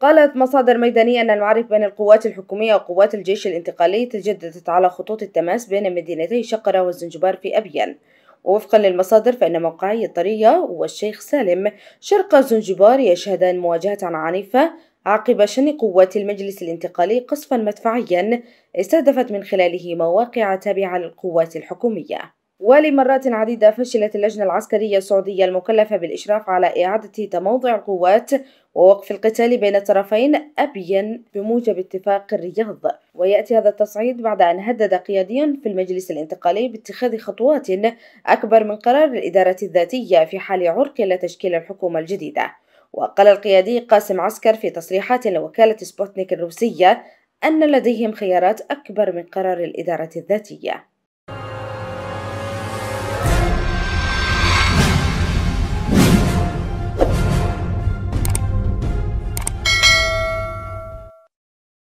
قالت مصادر ميدانية أن المعارك بين القوات الحكومية وقوات الجيش الانتقالي تجددت على خطوط التماس بين مدينتي شقرة والزنجبار في أبيان ووفقا للمصادر فإن موقعي الطرية والشيخ سالم شرق الزنجبار يشهدان مواجهة عنيفة عقب شن قوات المجلس الانتقالي قصفا مدفعيا استهدفت من خلاله مواقع تابعة للقوات الحكومية ولمرات عديدة فشلت اللجنة العسكرية السعودية المكلفة بالإشراف على إعادة تموضع القوات ووقف القتال بين الطرفين أبين بموجب اتفاق الرياض ويأتي هذا التصعيد بعد أن هدد قياديا في المجلس الانتقالي باتخاذ خطوات أكبر من قرار الإدارة الذاتية في حال عرقل تشكيل الحكومة الجديدة وقال القيادي قاسم عسكر في تصريحات لوكالة سبوتنيك الروسية أن لديهم خيارات أكبر من قرار الإدارة الذاتية